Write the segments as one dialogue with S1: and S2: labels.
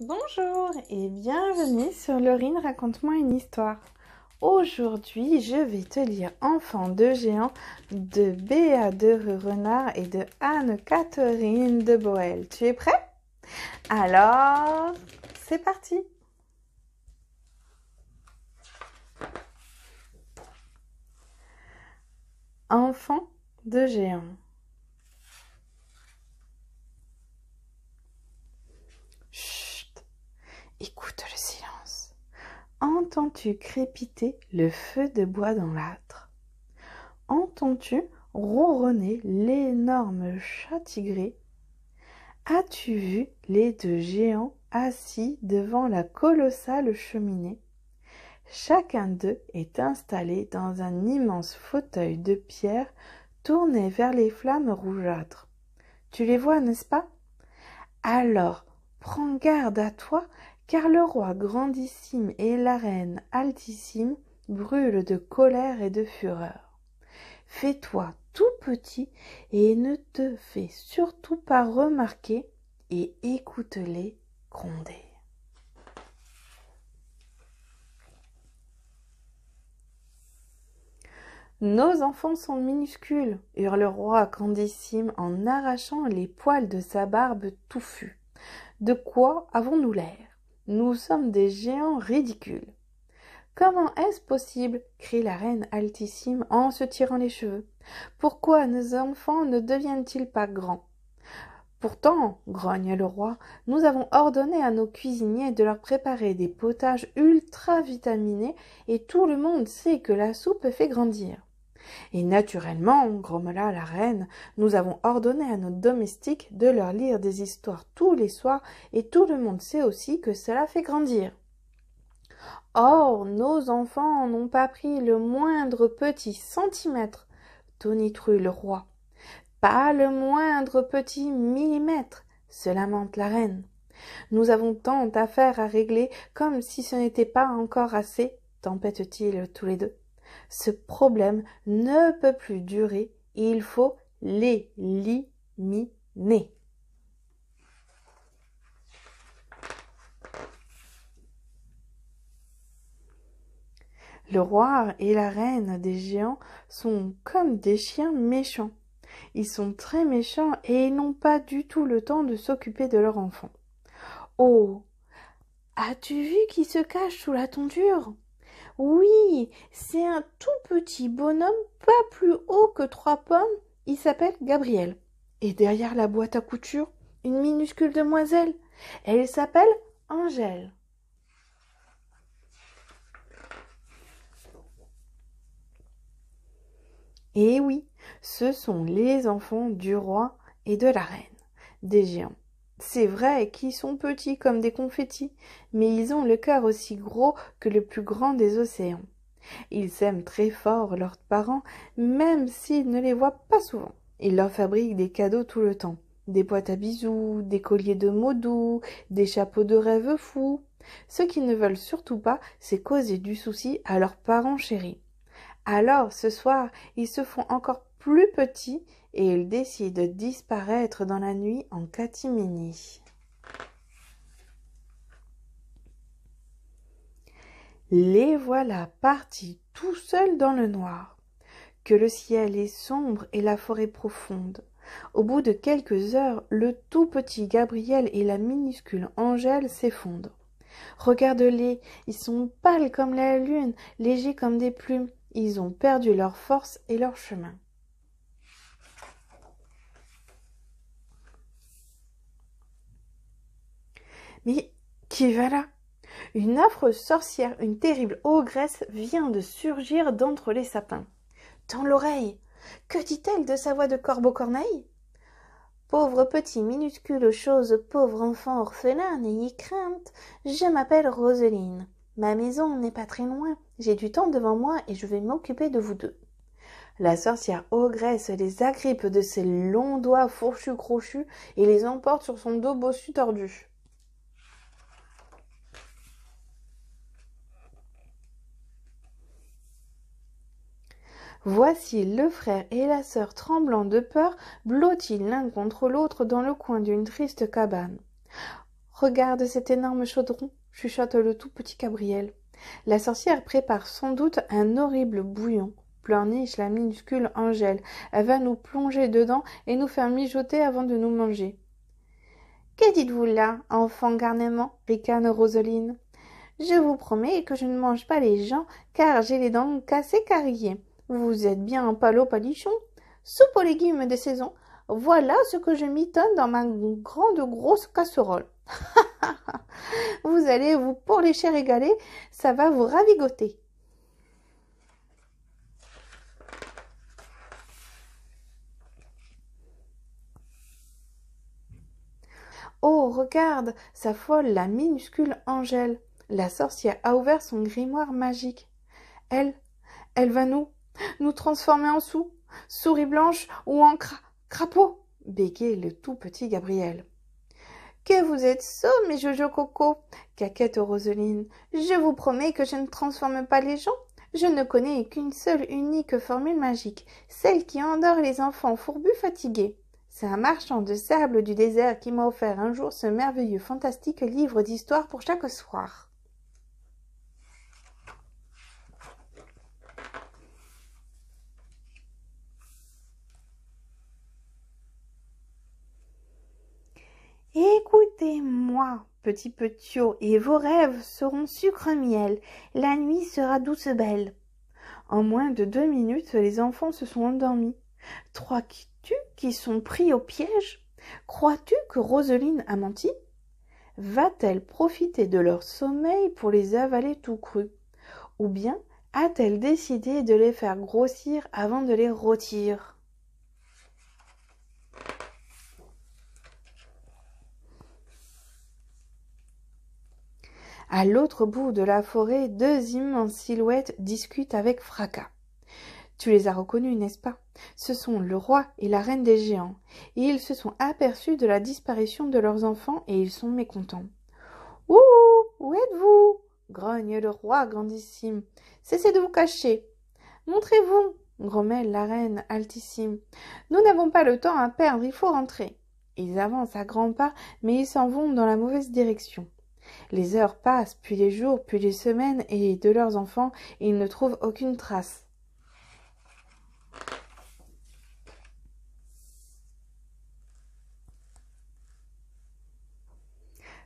S1: Bonjour et bienvenue sur Lorine Raconte-moi une histoire. Aujourd'hui, je vais te lire Enfant de géant de Béa de Renard et de Anne-Catherine de Boël. Tu es prêt Alors, c'est parti Enfant de géant. Entends-tu crépiter le feu de bois dans l'âtre Entends-tu ronronner l'énorme chat tigré As-tu vu les deux géants assis devant la colossale cheminée Chacun d'eux est installé dans un immense fauteuil de pierre tourné vers les flammes rougeâtres. Tu les vois, n'est-ce pas Alors, prends garde à toi, car le roi grandissime et la reine altissime brûlent de colère et de fureur. Fais-toi tout petit et ne te fais surtout pas remarquer et écoute-les gronder. Nos enfants sont minuscules, hurle le roi Grandissime en arrachant les poils de sa barbe touffue. De quoi avons-nous l'air nous sommes des géants ridicules. Comment est-ce possible crie la reine altissime en se tirant les cheveux. Pourquoi nos enfants ne deviennent-ils pas grands Pourtant, grogne le roi, nous avons ordonné à nos cuisiniers de leur préparer des potages ultra vitaminés et tout le monde sait que la soupe fait grandir. Et naturellement, grommela la reine, nous avons ordonné à nos domestiques de leur lire des histoires tous les soirs, et tout le monde sait aussi que cela fait grandir. Or, nos enfants n'ont pas pris le moindre petit centimètre, tonitru le roi. Pas le moindre petit millimètre, se lamente la reine. Nous avons tant d'affaires à régler, comme si ce n'était pas encore assez, tempête t il tous les deux. Ce problème ne peut plus durer il faut l'éliminer. Le roi et la reine des géants sont comme des chiens méchants. Ils sont très méchants et ils n'ont pas du tout le temps de s'occuper de leur enfant. Oh. As tu vu qui se cache sous la tondure? Oui, c'est un tout petit bonhomme, pas plus haut que trois pommes. Il s'appelle Gabriel. Et derrière la boîte à couture, une minuscule demoiselle. Elle s'appelle Angèle. Et eh oui, ce sont les enfants du roi et de la reine, des géants c'est vrai, qu'ils sont petits comme des confettis, mais ils ont le cœur aussi gros que le plus grand des océans. Ils aiment très fort leurs parents, même s'ils ne les voient pas souvent. Ils leur fabriquent des cadeaux tout le temps. Des boîtes à bisous, des colliers de mots doux, des chapeaux de rêve fous. Ce qu'ils ne veulent surtout pas, c'est causer du souci à leurs parents chéris. Alors, ce soir, ils se font encore plus petits et il décide de disparaître dans la nuit en catimini. Les voilà partis tout seuls dans le noir, que le ciel est sombre et la forêt profonde. Au bout de quelques heures, le tout petit Gabriel et la minuscule Angèle s'effondrent. Regarde-les, ils sont pâles comme la lune, légers comme des plumes. Ils ont perdu leur force et leur chemin. Mais qui va là Une affreuse sorcière, une terrible ogresse vient de surgir d'entre les sapins. Dans l'oreille Que dit-elle de sa voix de corbeau-corneille Pauvre petit minuscule chose, pauvre enfant orphelin, n'ayez crainte, je m'appelle Roseline. Ma maison n'est pas très loin, j'ai du temps devant moi et je vais m'occuper de vous deux. La sorcière ogresse les agrippe de ses longs doigts fourchus crochus et les emporte sur son dos bossu tordu. voici le frère et la sœur tremblant de peur, blottis l'un contre l'autre dans le coin d'une triste cabane. Regarde cet énorme chaudron, chuchote le tout petit Gabriel. La sorcière prépare sans doute un horrible bouillon. Pleurniche la minuscule Angèle. Elle va nous plonger dedans et nous faire mijoter avant de nous manger. Que dites-vous là, enfant garnement ricane Roseline. Je vous promets que je ne mange pas les gens, car j'ai les dents cassées carriées. Vous êtes bien un palo palichon. Soupe aux légumes de saison. Voilà ce que je mitonne dans ma grande grosse casserole. vous allez vous pour les chers régaler, ça va vous ravigoter. Oh, regarde, folle la minuscule Angèle. La sorcière a ouvert son grimoire magique. Elle, elle va nous nous transformer en sous, souris blanche ou en cra crapaud, bégait le tout petit Gabriel. Que vous êtes sots, mes Jojo Coco, caquette Roseline. Je vous promets que je ne transforme pas les gens. Je ne connais qu'une seule unique formule magique, celle qui endort les enfants fourbus fatigués. C'est un marchand de sable du désert qui m'a offert un jour ce merveilleux fantastique livre d'histoire pour chaque soir. Écoutez-moi, petit petitot, et vos rêves seront sucre-miel. La nuit sera douce belle. En moins de deux minutes, les enfants se sont endormis. Crois-tu qui sont pris au piège Crois-tu que Roseline a menti Va-t-elle profiter de leur sommeil pour les avaler tout crus Ou bien a-t-elle décidé de les faire grossir avant de les rôtir À l'autre bout de la forêt, deux immenses silhouettes discutent avec fracas. Tu les as reconnus, n'est-ce pas Ce sont le roi et la reine des géants, ils se sont aperçus de la disparition de leurs enfants et ils sont mécontents. Ouh Où êtes-vous grogne le roi grandissime. Cessez de vous cacher. Montrez-vous grommelle la reine altissime. Nous n'avons pas le temps à perdre, il faut rentrer. Ils avancent à grands pas, mais ils s'en vont dans la mauvaise direction. Les heures passent, puis les jours, puis les semaines, et de leurs enfants, ils ne trouvent aucune trace.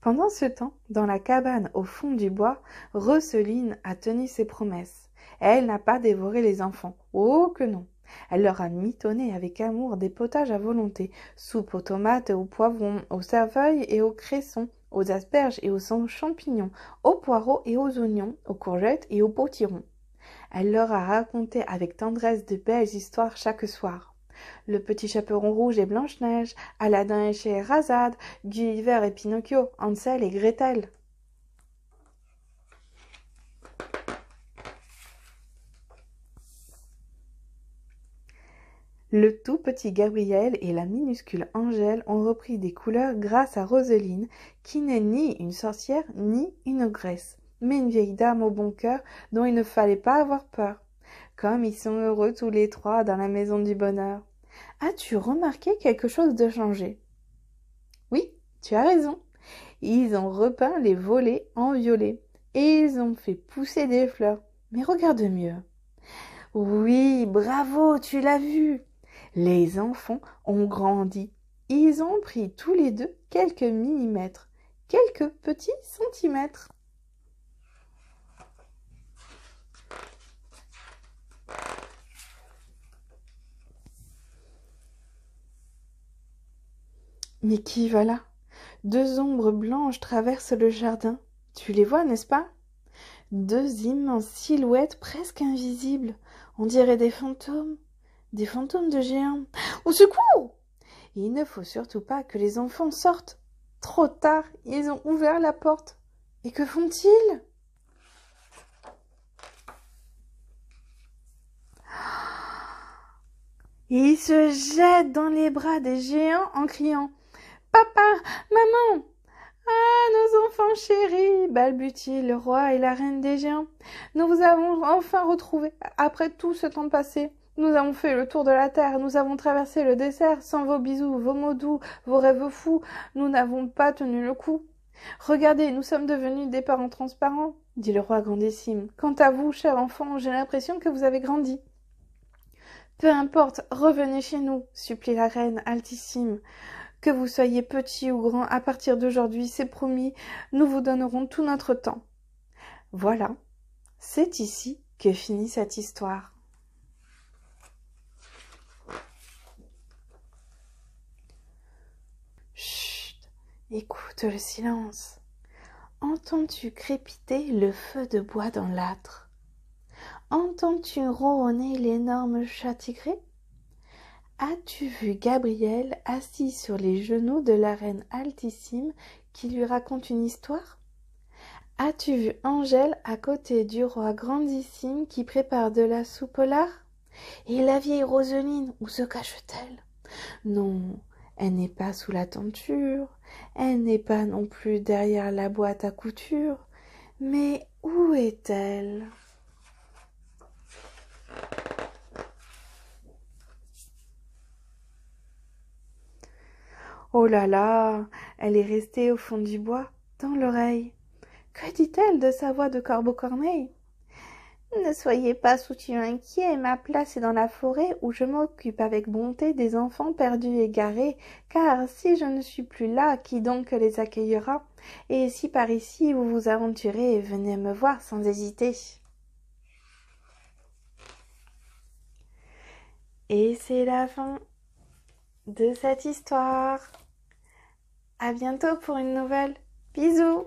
S1: Pendant ce temps, dans la cabane au fond du bois, Roseline a tenu ses promesses. Elle n'a pas dévoré les enfants. Oh que non Elle leur a mitonné avec amour des potages à volonté, soupe aux tomates, aux poivrons, aux cerveaux et aux cressons, aux asperges et aux champignons, aux poireaux et aux oignons, aux courgettes et aux potirons. Elle leur a raconté avec tendresse de belles histoires chaque soir. Le petit chaperon rouge et Blanche-Neige, Aladdin et Scheherazade, Gulliver et Pinocchio, Ansel et Gretel. Le tout petit Gabriel et la minuscule Angèle ont repris des couleurs grâce à Roseline, qui n'est ni une sorcière ni une ogresse, mais une vieille dame au bon cœur dont il ne fallait pas avoir peur. Comme ils sont heureux tous les trois dans la maison du bonheur. As-tu remarqué quelque chose de changé Oui, tu as raison. Ils ont repeint les volets en violet et ils ont fait pousser des fleurs. Mais regarde mieux. Oui, bravo, tu l'as vu. Les enfants ont grandi. Ils ont pris tous les deux quelques millimètres, quelques petits centimètres. Mais qui va là Deux ombres blanches traversent le jardin. Tu les vois, n'est-ce pas Deux immenses silhouettes presque invisibles. On dirait des fantômes. Des fantômes de géants. Au secours il ne faut surtout pas que les enfants sortent. Trop tard, ils ont ouvert la porte. Et que font-ils Ils il se jettent dans les bras des géants en criant Papa, maman Ah, nos enfants chéris balbutie le roi et la reine des géants. Nous vous avons enfin retrouvés après tout ce temps passé. Nous avons fait le tour de la terre, nous avons traversé le désert sans vos bisous, vos mots doux, vos rêves fous. Nous n'avons pas tenu le coup. Regardez, nous sommes devenus des parents transparents, dit le roi grandissime. Quant à vous, cher enfant, j'ai l'impression que vous avez grandi. Peu importe, revenez chez nous, supplie la reine altissime. Que vous soyez petit ou grand, à partir d'aujourd'hui, c'est promis, nous vous donnerons tout notre temps. Voilà, c'est ici que finit cette histoire. Chut. Écoute le silence. Entends-tu crépiter le feu de bois dans l'âtre Entends-tu ronronner l'énorme chat tigré As-tu vu Gabriel assis sur les genoux de la reine altissime qui lui raconte une histoire As-tu vu Angèle à côté du roi grandissime qui prépare de la soupe au lard Et la vieille Roseline, où se cache-t-elle Non, elle n'est pas sous la tenture, elle n'est pas non plus derrière la boîte à couture, mais où est-elle Oh là là, elle est restée au fond du bois, dans l'oreille. Que dit-elle de sa voix de corbeau-corneille ne soyez pas soutien inquiet, ma place est dans la forêt où je m'occupe avec bonté des enfants perdus et garés car si je ne suis plus là, qui donc les accueillera Et si par ici vous vous aventurez, venez me voir sans hésiter. Et c'est la fin de cette histoire. À bientôt pour une nouvelle. Bisous